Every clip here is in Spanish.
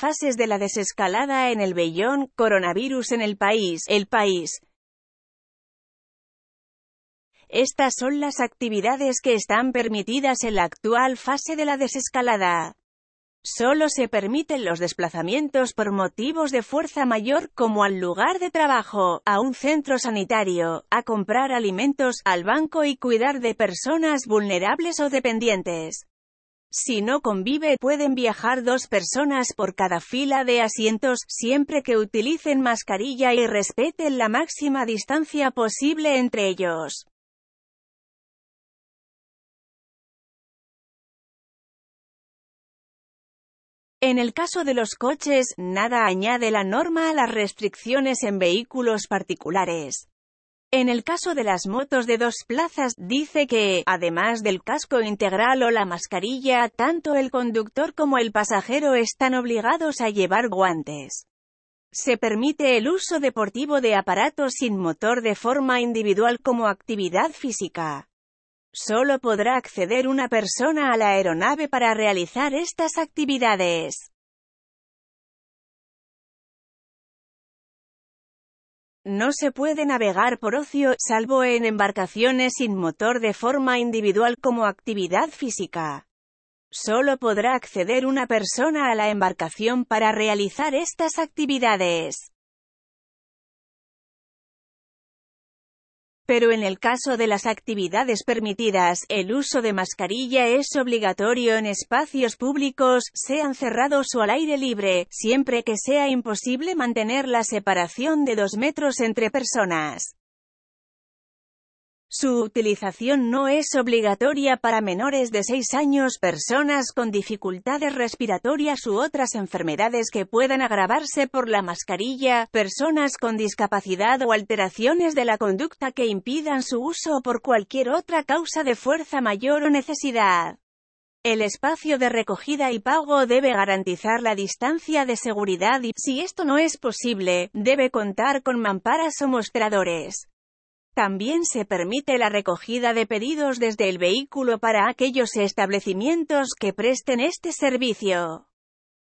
fases de la desescalada en el Bellón, coronavirus en el país, el país. Estas son las actividades que están permitidas en la actual fase de la desescalada. Solo se permiten los desplazamientos por motivos de fuerza mayor como al lugar de trabajo, a un centro sanitario, a comprar alimentos, al banco y cuidar de personas vulnerables o dependientes. Si no convive, pueden viajar dos personas por cada fila de asientos, siempre que utilicen mascarilla y respeten la máxima distancia posible entre ellos. En el caso de los coches, nada añade la norma a las restricciones en vehículos particulares. En el caso de las motos de dos plazas, dice que, además del casco integral o la mascarilla, tanto el conductor como el pasajero están obligados a llevar guantes. Se permite el uso deportivo de aparatos sin motor de forma individual como actividad física. Solo podrá acceder una persona a la aeronave para realizar estas actividades. No se puede navegar por ocio, salvo en embarcaciones sin motor de forma individual como actividad física. Solo podrá acceder una persona a la embarcación para realizar estas actividades. pero en el caso de las actividades permitidas, el uso de mascarilla es obligatorio en espacios públicos, sean cerrados o al aire libre, siempre que sea imposible mantener la separación de dos metros entre personas. Su utilización no es obligatoria para menores de 6 años, personas con dificultades respiratorias u otras enfermedades que puedan agravarse por la mascarilla, personas con discapacidad o alteraciones de la conducta que impidan su uso por cualquier otra causa de fuerza mayor o necesidad. El espacio de recogida y pago debe garantizar la distancia de seguridad y, si esto no es posible, debe contar con mamparas o mostradores. También se permite la recogida de pedidos desde el vehículo para aquellos establecimientos que presten este servicio.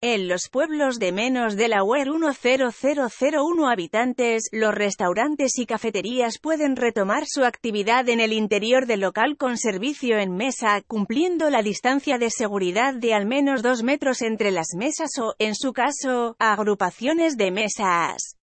En los pueblos de menos de la UER e 10001 habitantes, los restaurantes y cafeterías pueden retomar su actividad en el interior del local con servicio en mesa, cumpliendo la distancia de seguridad de al menos 2 metros entre las mesas o, en su caso, agrupaciones de mesas.